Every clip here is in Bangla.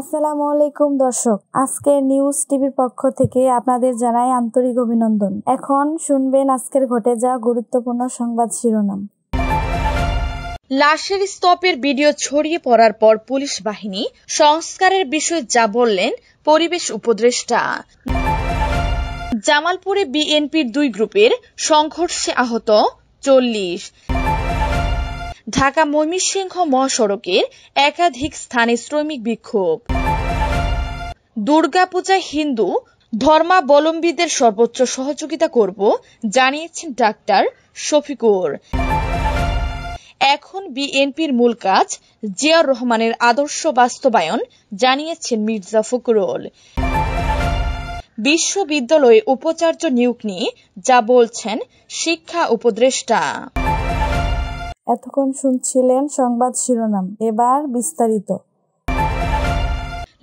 আসসালামু আলাইকুম দর্শক আজকের নিউজ টিভির পক্ষ থেকে আপনাদের জানাই আন্তরিক অভিনন্দন এখন শুনবেন আজকের ঘটে যাওয়া গুরুত্বপূর্ণ সংবাদ শিরোনাম লাশের স্তপের ভিডিও ছড়িয়ে পড়ার পর পুলিশ বাহিনী সংস্কারের বিষয়ে যা বললেন পরিবেশ উপদেষ্টা জামালপুরে বিএনপির দুই গ্রুপের সংঘর্ষে আহত চল্লিশ ঢাকা ময়মনসিংহ মহাসড়কের একাধিক স্থানে শ্রমিক বিক্ষোভ দুর্গাপূজা হিন্দু ধর্মাবলম্বীদের সর্বোচ্চ সহযোগিতা করব জানিয়েছেন ডাক্তার শফিকুর এখন বিএনপির মূল কাজ জিয়াউর রহমানের আদর্শ বাস্তবায়ন জানিয়েছেন মির্জা ফকরুল বিশ্ববিদ্যালয়ে উপাচার্য নিয়োগ নিয়ে যা বলছেন শিক্ষা উপদেষ্টা এতক্ষণ শুনছিলেন সংবাদ শিরোনাম এবার বিস্তারিত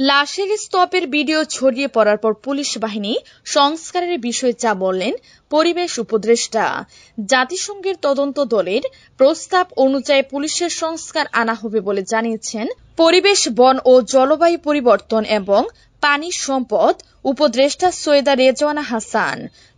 লাশের স্তপের ভিডিও ছড়িয়ে পড়ার পর পুলিশ বাহিনী সংস্কারের বিষয়ে যা বললেন পরিবেশ উপদেষ্টা জাতিসংঘের তদন্ত দলের প্রস্তাব অনুযায়ী পুলিশের সংস্কার আনা হবে বলে জানিয়েছেন পরিবেশ বন ও জলবায়ু পরিবর্তন এবং পানি সম্পদ উপদেষ্টা সৈয়দা রেজওয়ানা হাসান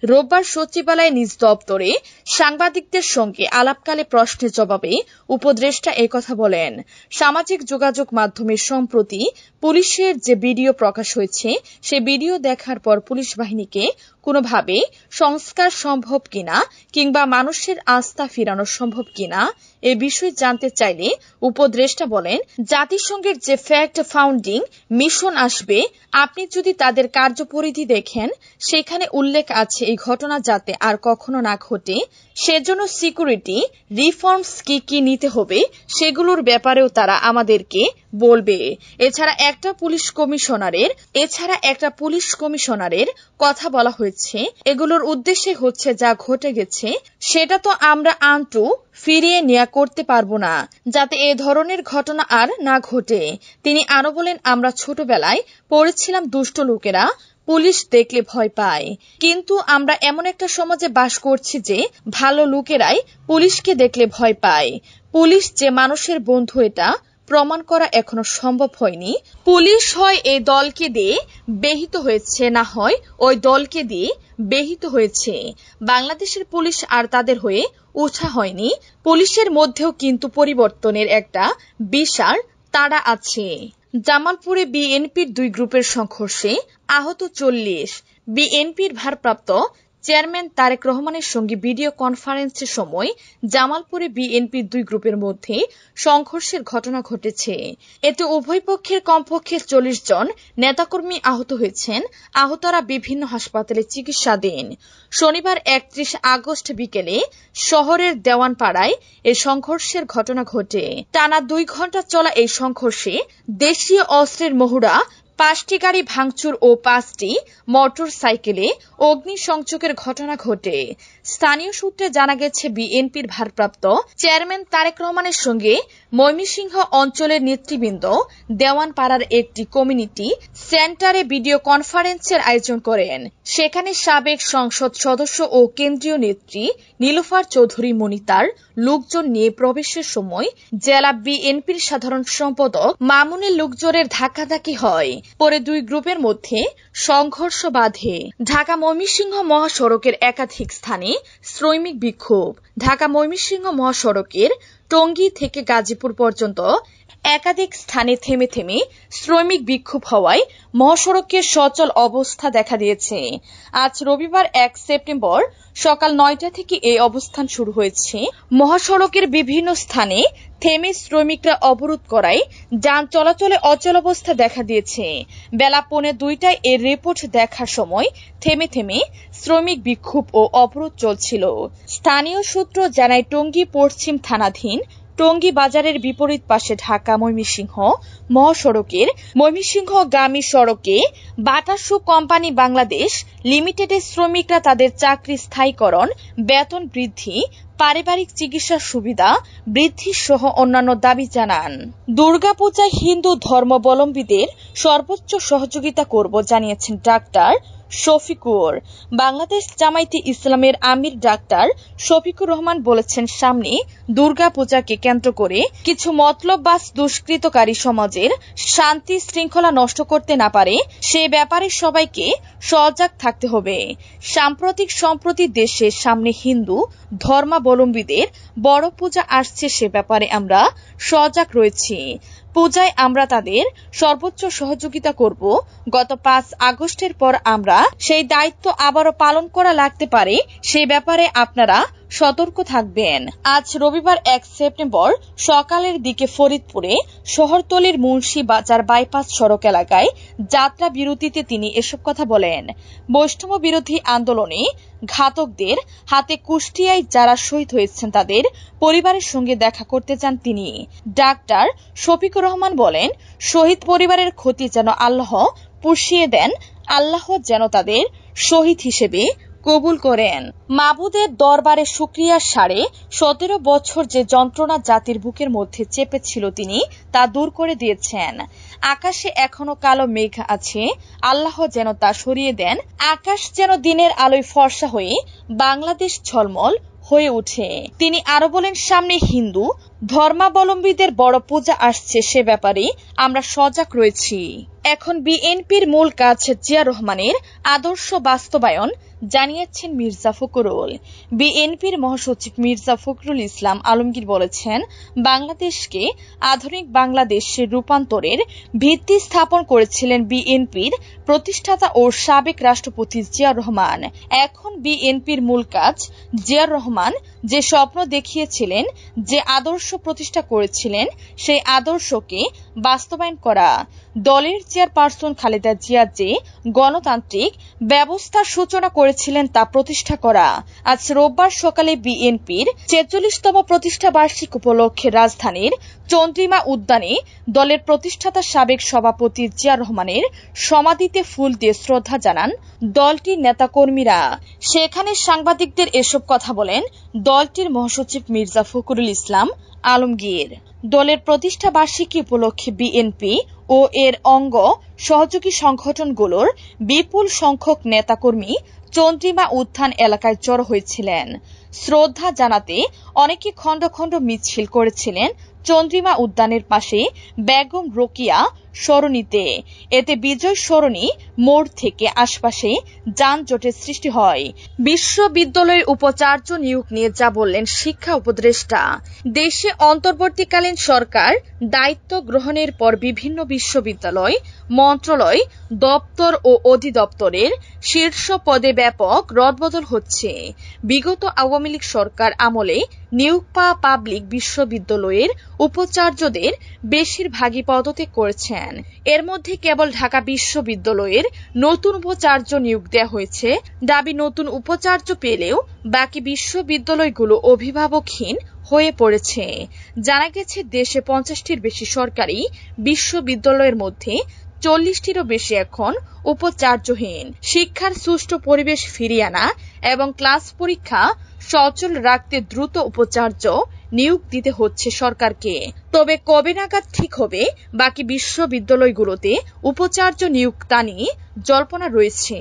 রোববার সচিবালয়ে নিজ দপ্তরে সাংবাদিকদের সঙ্গে আলাপকালে প্রশ্নের জবাবে উপদেষ্টা একথা বলেন সামাজিক যোগাযোগ মাধ্যমে সম্প্রতি পুলিশের যে ভিডিও প্রকাশ হয়েছে সে ভিডিও দেখার পর পুলিশ বাহিনীকে কোনোভাবে সংস্কার সম্ভব কিনা কিংবা মানুষের আস্থা ফিরানো সম্ভব কিনা এ বিষয়ে জানতে চাইলে উপদেষ্টা বলেন জাতিসংঘের যে ফ্যাক্ট ফাউন্ডিং মিশন আসবে আপনি যদি তাদের কার্যপরিধি দেখেন সেখানে উল্লেখ আছে এই ঘটনা যাতে আর কখনো না ঘটে সেজন্য সিকিউরিটি রিফর্মস কি কি নিতে হবে সেগুলোর ব্যাপারেও তারা আমাদেরকে বলবে এছাড়া একটা পুলিশ কমিশনারের এছাড়া একটা পুলিশ কমিশনারের কথা বলা হয়েছে এগুলোর উদ্দেশ্যে হচ্ছে যা ঘটে গেছে সেটা তো আমরা আনটু ফিরিয়ে নেওয়া করতে পারবো না যাতে এ ধরনের ঘটনা আর না ঘটে তিনি আরো বলেন আমরা ছোটবেলায় পড়েছিলাম দুষ্ট লোকেরা পুলিশ দেখলে ভয় পায় কিন্তু আমরা এমন একটা সমাজে বাস করছি যে ভালো লোকেরাই পুলিশকে দেখলে ভয় পায় পুলিশ যে মানুষের বন্ধু এটা প্রমাণ করা এখনো সম্ভব হয়নি পুলিশ হয় এই দলকে দিয়ে বেহিত হয়েছে না হয় ওই দলকে দিয়ে ব্যহিত হয়েছে বাংলাদেশের পুলিশ আর তাদের হয়ে ওঠা হয়নি পুলিশের মধ্যেও কিন্তু পরিবর্তনের একটা বিশাল তারা আছে জামালপুরে বিএনপির দুই গ্রুপের সংঘর্ষে আহত চল্লিশ বিএনপির ভারপ্রাপ্ত চেয়ারম্যান তারেক রহমানের সঙ্গে ভিডিও কনফারেন্সের সময় জামালপুরে বিএনপি দুই গ্রুপের মধ্যে সংঘর্ষের ঘটনা ঘটেছে এতে উভয় পক্ষের কমপক্ষে চল্লিশ জন নেতাকর্মী আহত হয়েছেন আহতরা বিভিন্ন হাসপাতালে চিকিৎসাধীন শনিবার একত্রিশ আগস্ট বিকেলে শহরের দেওয়ানপাড়ায় এ সংঘর্ষের ঘটনা ঘটে টানা দুই ঘন্টা চলা এই সংঘর্ষে দেশীয় অস্ত্রের মহুড়া পাঁচটি গাড়ি ভাঙচুর ও পাঁচটি মোটর সাইকেলে অগ্নিসংযোগের ঘটনা ঘটে স্থানীয় সূত্রে জানা গেছে বিএনপির ভারপ্রাপ্ত চেয়ারম্যান তারেক রহমানের সঙ্গে ময়মনসিংহ অঞ্চলের নেতৃবৃন্দ দেওয়ানপাড়ার একটি কমিউনিটি সেন্টারে ভিডিও কনফারেন্সের আয়োজন করেন সেখানে সাবেক সংসদ সদস্য ও কেন্দ্রীয় নেত্রী নীলুফার চৌধুরী মনিতার লোকজন নিয়ে প্রবেশের সময় জেলা বিএনপির সাধারণ সম্পাদক মামুনের লোকজনের ধাক্কাধাক্কি হয় পরে দুই গ্রুপের মধ্যে সংঘর্ষ বাধে ঢাকা ময়মনসিংহ মহাসড়কের একাধিক স্থানে শ্রমিক বিক্ষোভ ঢাকা ময়মনসিংহ মহাসড়কের টঙ্গী থেকে গাজীপুর পর্যন্ত একাধিক স্থানে থেমে থেমে শ্রমিক বিক্ষোভ হওয়ায় মহাসড়কে সচল অবস্থা দেখা দিয়েছে আজ রবিবার এক সেপ্টেম্বর সকাল নয়টা থেকে এই অবস্থান শুরু হয়েছে মহাসড়কের বিভিন্ন স্থানে থেমে শ্রমিকরা অবরোধ করায় যান চলাচলে অচল অবস্থা দেখা দিয়েছে বেলা পৌনে দুইটায় এর রিপোর্ট দেখার সময় থেমে থেমে শ্রমিক বিক্ষোভ ও অবরোধ চলছিল স্থানীয় সূত্র জানায় টঙ্গী পশ্চিম থানাধীন টঙ্গী বাজারের বিপরীত পাশে ঢাকা ময়মনসিংহ মহাসড়কের ময়মনসিংহ ময়মনসিংহগামী সড়কে বাটাসু কোম্পানি বাংলাদেশ লিমিটেডের শ্রমিকরা তাদের চাকরি স্থায়ীকরণ বেতন বৃদ্ধি পারিবারিক চিকিৎসা সুবিধা বৃদ্ধি সহ অন্যান্য দাবি জানান দুর্গাপূজায় হিন্দু ধর্মাবলম্বীদের সর্বোচ্চ সহযোগিতা করব জানিয়েছেন ডাক্তার শফিকুর বাংলাদেশ জামায়াতে ইসলামের আমির ডাক্তার শফিকুর রহমান বলেছেন সামনে দুর্গাপূজাকে কেন্দ্র করে কিছু মতলব বা দুষ্কৃতকারী সমাজের শান্তি শৃঙ্খলা নষ্ট করতে না পারে সে ব্যাপারে সবাইকে সজাগ থাকতে হবে সাম্প্রতিক সম্প্রতি দেশের সামনে হিন্দু ধর্মাবলম্বীদের বড় পূজা আসছে সে ব্যাপারে আমরা সজাগ রয়েছি পূজায় আমরা তাদের সর্বোচ্চ সহযোগিতা করব গত পাঁচ আগস্টের পর আমরা সেই দায়িত্ব আবারও পালন করা লাগতে পারে সে ব্যাপারে আপনারা সতর্ক থাকবেন আজ রবিবার এক সেপ্টেম্বর সকালের দিকে ফরিদপুরে শহরতলির মুন্সি বাজার বাইপাস সড়ক এলাকায় যাত্রা বিরতিতে তিনি এসব কথা বলেন বৈষ্ণব বিরোধী আন্দোলনে ঘাতকদের হাতে কুষ্টিয়ায় যারা শহীদ হয়েছেন তাদের পরিবারের সঙ্গে দেখা করতে চান তিনি ডাক্তার শফিকুর রহমান বলেন শহীদ পরিবারের ক্ষতি যেন আল্লাহ পুষিয়ে দেন আল্লাহ যেন তাদের শহীদ হিসেবে কবুল করেন মাবুদের দরবারে সুক্রিয়ার সারে সতেরো বছর যে যন্ত্রণা জাতির বুকের মধ্যে চেপেছিল তিনি তা দূর করে দিয়েছেন আকাশে এখনো কালো মেঘ আছে আল্লাহ যেন তা সরিয়ে দেন আকাশ যেন দিনের আলোয় ফর্সা হয়ে বাংলাদেশ ঝলমল হয়ে উঠে তিনি আরো বলেন সামনে হিন্দু ধর্মাবলম্বীদের বড় পূজা আসছে সে ব্যাপারে আমরা সজাগ রয়েছি এখন বিএনপির মূল কাজ জিয়া রহমানের আদর্শ বাস্তবায়ন জানিয়েছেন মির্জা ফখরুল বিএনপির মহাসচিব মির্জা ফখরুল ইসলাম আলমগীর বলেছেন বাংলাদেশকে আধুনিক বাংলাদেশে রূপান্তরের ভিত্তি স্থাপন করেছিলেন বিএনপির প্রতিষ্ঠাতা ও সাবেক রাষ্ট্রপতি জিয়া রহমান এখন বিএনপির মূল কাজ জিয়াউর রহমান যে স্বপ্ন দেখিয়েছিলেন যে আদর্শ প্রতিষ্ঠা করেছিলেন সেই আদর্শকে বাস্তবায়ন করা দলের চেয়ারপারসন খালেদা জিয়া যে গণতান্ত্রিক ব্যবস্থার সূচনা করেছিলেন তা প্রতিষ্ঠা করা আজ রোববার সকালে বিএনপির ছেচল্লিশতম প্রতিষ্ঠা বার্ষিক উপলক্ষে রাজধানীর চন্দ্রিমা উদ্যানে দলের প্রতিষ্ঠাতা সাবেক সভাপতি জিয়া রহমানের সমাধিতে মাটিতে ফুল দিয়ে শ্রদ্ধা জানান দলটির নেতাকর্মীরা সেখানে সাংবাদিকদের এসব কথা বলেন দলটির মহাসচিব মির্জা ফখরুল ইসলাম আলমগীর দলের প্রতিষ্ঠা বার্ষিকী উপলক্ষে বিএনপি ও এর অঙ্গ সহযোগী সংগঠনগুলোর বিপুল সংখ্যক নেতাকর্মী চন্দ্রিমা উত্থান এলাকায় জড়ো হয়েছিলেন শ্রদ্ধা জানাতে অনেকে খণ্ড খণ্ড মিছিল করেছিলেন চন্দ্রিমা উদ্যানের পাশে বেগম রোকিয়া সরণিতে এতে বিজয় সরণি মোড় থেকে আশপাশে যানজটের সৃষ্টি হয় বিশ্ববিদ্যালয়ের উপাচার্য নিয়োগ নিয়ে যা বললেন শিক্ষা উপদেষ্টা দেশে অন্তর্বর্তীকালীন সরকার দায়িত্ব গ্রহণের পর বিভিন্ন বিশ্ববিদ্যালয় মন্ত্রণালয় দপ্তর ও অধিদপ্তরের শীর্ষ পদে ব্যাপক রদবদল হচ্ছে বিগত আওয়ামী লীগ সরকার আমলে নিয়োগ পাওয়া পাবলিক বিশ্ববিদ্যালয়ের উপাচার্যদের বেশিরভাগই পদত্যাগ করেছেন দেন এর মধ্যে কেবল ঢাকা বিশ্ববিদ্যালয়ের নতুন উপাচার্য নিয়োগ দেওয়া হয়েছে দাবি নতুন উপাচার্য পেলেও বাকি বিশ্ববিদ্যালয়গুলো অভিভাবকহীন হয়ে পড়েছে জানা গেছে দেশে পঞ্চাশটির বেশি সরকারি বিশ্ববিদ্যালয়ের মধ্যে চল্লিশটিরও বেশি এখন উপাচার্যহীন শিক্ষার সুষ্ঠু পরিবেশ ফিরিয়ে আনা এবং ক্লাস পরীক্ষা সচল রাখতে দ্রুত উপাচার্য নিয়োগ দিতে হচ্ছে সরকারকে তবে কবে নাগাদ ঠিক হবে বাকি বিশ্ববিদ্যালয়গুলোতে উপাচার্য নিয়োগ তা নিয়ে জল্পনা রয়েছে